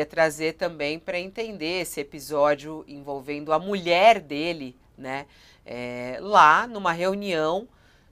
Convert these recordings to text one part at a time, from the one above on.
É trazer também para entender esse episódio envolvendo a mulher dele, né? É, lá numa reunião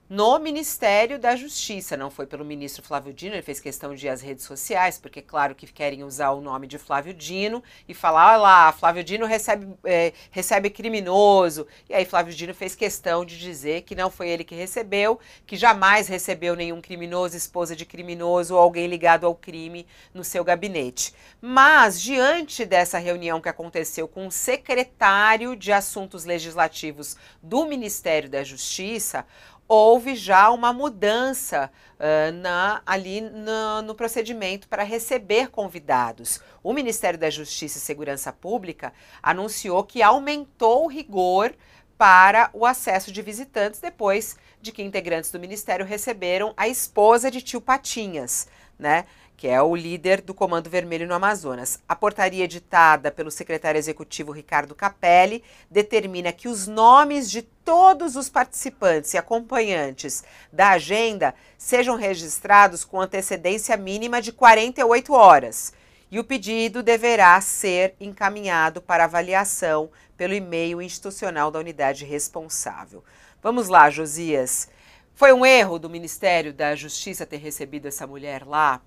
no Ministério da Justiça. Não foi pelo ministro Flávio Dino, ele fez questão de ir às redes sociais, porque é claro que querem usar o nome de Flávio Dino e falar, olha ah lá, Flávio Dino recebe, é, recebe criminoso. E aí Flávio Dino fez questão de dizer que não foi ele que recebeu, que jamais recebeu nenhum criminoso, esposa de criminoso ou alguém ligado ao crime no seu gabinete. Mas, diante dessa reunião que aconteceu com o secretário de Assuntos Legislativos do Ministério da Justiça, houve já uma mudança uh, na, ali no, no procedimento para receber convidados. O Ministério da Justiça e Segurança Pública anunciou que aumentou o rigor para o acesso de visitantes depois de que integrantes do Ministério receberam a esposa de tio Patinhas, né? que é o líder do Comando Vermelho no Amazonas. A portaria editada pelo secretário executivo Ricardo Capelli determina que os nomes de todos os participantes e acompanhantes da agenda sejam registrados com antecedência mínima de 48 horas. E o pedido deverá ser encaminhado para avaliação pelo e-mail institucional da unidade responsável. Vamos lá, Josias. Foi um erro do Ministério da Justiça ter recebido essa mulher lá?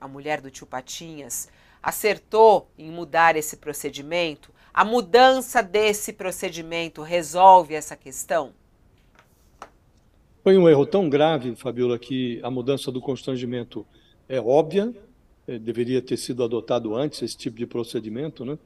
a, mulher do tio Patinhas, acertou em mudar esse procedimento? A mudança desse procedimento resolve essa questão? Foi um erro tão grave, Fabiola, que a mudança do constrangimento é óbvia, é, deveria ter sido adotado antes esse tipo de procedimento, né?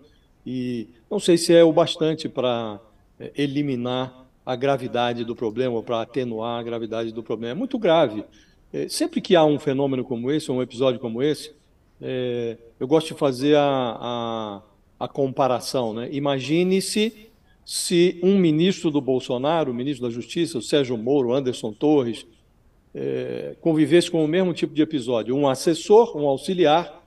E não sei se é o bastante para é, eliminar a gravidade do problema, para atenuar a gravidade do problema. É muito grave é, sempre que há um fenômeno como esse, um episódio como esse, é, eu gosto de fazer a, a, a comparação. Né? Imagine-se se um ministro do Bolsonaro, o ministro da Justiça, o Sérgio Moro, Anderson Torres, é, convivesse com o mesmo tipo de episódio. Um assessor, um auxiliar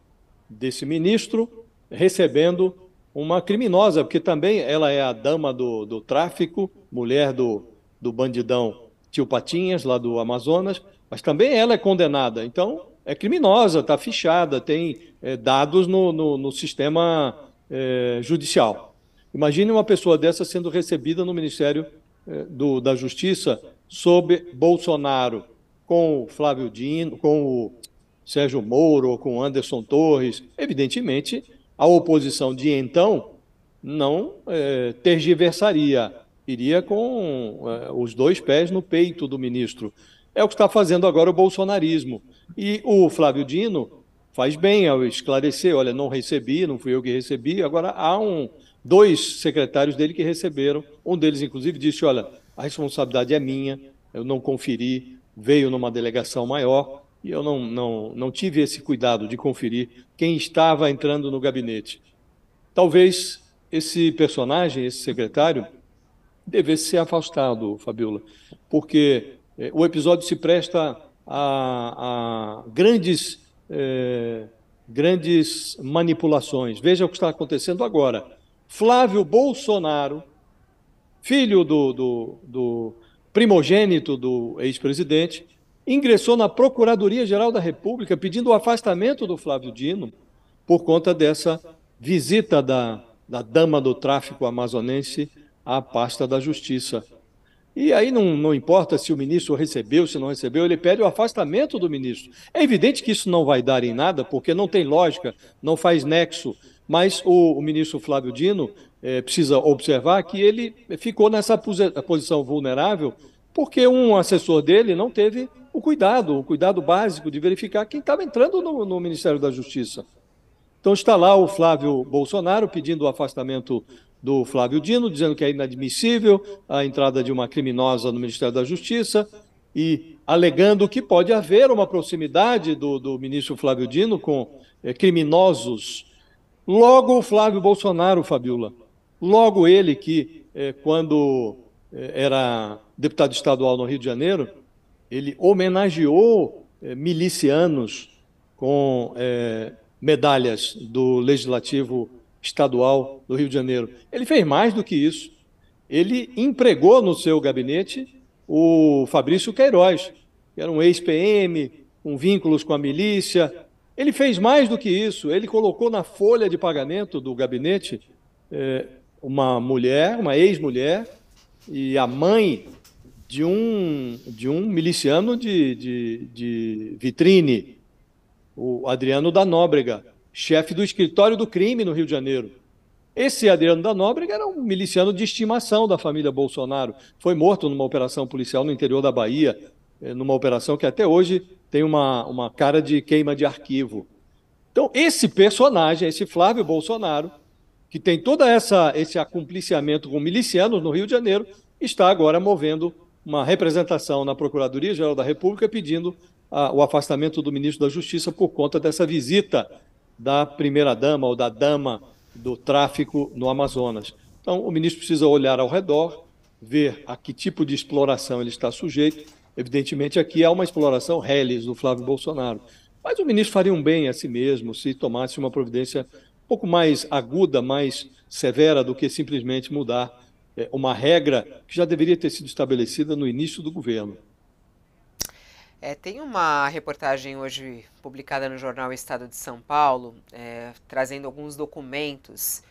desse ministro recebendo uma criminosa, porque também ela é a dama do, do tráfico, mulher do, do bandidão Tio Patinhas, lá do Amazonas, mas também ela é condenada. Então, é criminosa, está fichada, tem é, dados no, no, no sistema é, judicial. Imagine uma pessoa dessa sendo recebida no Ministério é, do, da Justiça sob Bolsonaro, com o Flávio Dino, com o Sérgio Moro, com com Anderson Torres. Evidentemente, a oposição de então não é, tergiversaria, iria com é, os dois pés no peito do ministro. É o que está fazendo agora o bolsonarismo. E o Flávio Dino faz bem ao esclarecer: olha, não recebi, não fui eu que recebi. Agora há um, dois secretários dele que receberam. Um deles, inclusive, disse: olha, a responsabilidade é minha, eu não conferi, veio numa delegação maior e eu não, não, não tive esse cuidado de conferir quem estava entrando no gabinete. Talvez esse personagem, esse secretário, devesse ser afastado, Fabiola, porque é, o episódio se presta a, a grandes, é, grandes manipulações. Veja o que está acontecendo agora. Flávio Bolsonaro, filho do, do, do primogênito do ex-presidente, ingressou na Procuradoria-Geral da República pedindo o afastamento do Flávio Dino por conta dessa visita da, da dama do tráfico amazonense à pasta da Justiça. E aí não, não importa se o ministro recebeu, se não recebeu, ele pede o afastamento do ministro. É evidente que isso não vai dar em nada, porque não tem lógica, não faz nexo. Mas o, o ministro Flávio Dino é, precisa observar que ele ficou nessa posição vulnerável porque um assessor dele não teve o cuidado, o cuidado básico de verificar quem estava entrando no, no Ministério da Justiça. Então está lá o Flávio Bolsonaro pedindo o afastamento do Flávio Dino, dizendo que é inadmissível a entrada de uma criminosa no Ministério da Justiça e alegando que pode haver uma proximidade do, do ministro Flávio Dino com é, criminosos. Logo o Flávio Bolsonaro, Fabiola, logo ele que, é, quando eh, era deputado estadual no Rio de Janeiro, ele homenageou é, milicianos com medalhas do Legislativo estadual do Rio de Janeiro. Ele fez mais do que isso. Ele empregou no seu gabinete o Fabrício Queiroz, que era um ex-PM, com vínculos com a milícia. Ele fez mais do que isso. Ele colocou na folha de pagamento do gabinete eh, uma mulher, uma ex-mulher, e a mãe de um, de um miliciano de, de, de vitrine, o Adriano da Nóbrega chefe do escritório do crime no Rio de Janeiro. Esse Adriano da Nóbrega era um miliciano de estimação da família Bolsonaro. Foi morto numa operação policial no interior da Bahia, eh, numa operação que até hoje tem uma, uma cara de queima de arquivo. Então, esse personagem, esse Flávio Bolsonaro, que tem todo esse acumpliciamento com milicianos no Rio de Janeiro, está agora movendo uma representação na Procuradoria-Geral da República pedindo a, ah, o afastamento do ministro da Justiça por conta dessa visita da primeira-dama ou da dama do tráfico no Amazonas. Então, o ministro precisa olhar ao redor, ver a que tipo de exploração ele está sujeito. Evidentemente, aqui há uma exploração reles do Flávio Bolsonaro. Mas o ministro faria um bem a si mesmo se tomasse uma providência um pouco mais aguda, mais severa do que simplesmente mudar eh, uma regra que já deveria ter sido estabelecida no início do governo. É, tem uma reportagem hoje publicada no jornal Estado de São Paulo, é, trazendo alguns documentos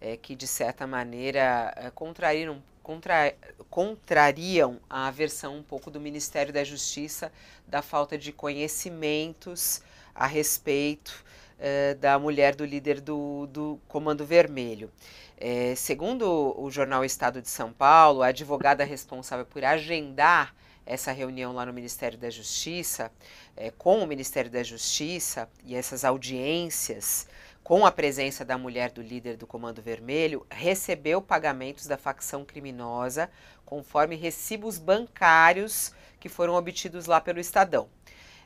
é, que, de certa maneira, é, contrariam, contra, contrariam a versão um pouco do Ministério da Justiça da falta de conhecimentos a respeito é, da mulher do líder do, do Comando Vermelho. É, segundo o jornal Estado de São Paulo, a advogada responsável por agendar essa reunião lá no Ministério da Justiça, é, com o Ministério da Justiça e essas audiências com a presença da mulher do líder do Comando Vermelho, recebeu pagamentos da facção criminosa conforme recibos bancários que foram obtidos lá pelo Estadão.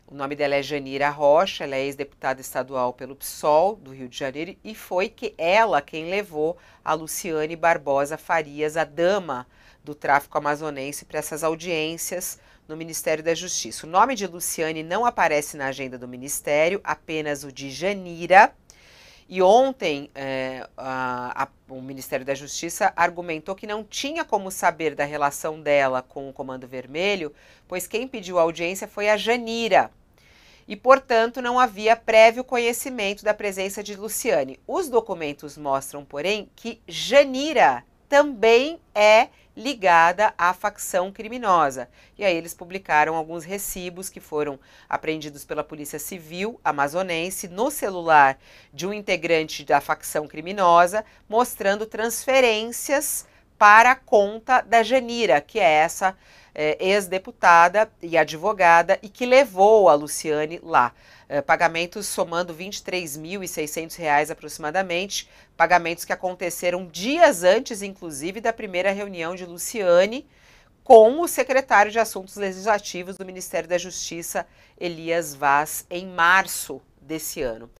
O nome dela é Janira Rocha, ela é ex-deputada estadual pelo PSOL do Rio de Janeiro e foi que ela quem levou a Luciane Barbosa Farias, a dama do tráfico amazonense para essas audiências no Ministério da Justiça. O nome de Luciane não aparece na agenda do Ministério, apenas o de Janira. E ontem é, a, a, o Ministério da Justiça argumentou que não tinha como saber da relação dela com o Comando Vermelho, pois quem pediu a audiência foi a Janira. E, portanto, não havia prévio conhecimento da presença de Luciane. Os documentos mostram, porém, que Janira também é ligada à facção criminosa. E aí eles publicaram alguns recibos que foram apreendidos pela Polícia Civil amazonense no celular de um integrante da facção criminosa, mostrando transferências para a conta da Genira, que é essa é, ex-deputada e advogada e que levou a Luciane lá. É, pagamentos somando R$ 23.600 aproximadamente, pagamentos que aconteceram dias antes, inclusive, da primeira reunião de Luciane com o secretário de Assuntos Legislativos do Ministério da Justiça, Elias Vaz, em março desse ano.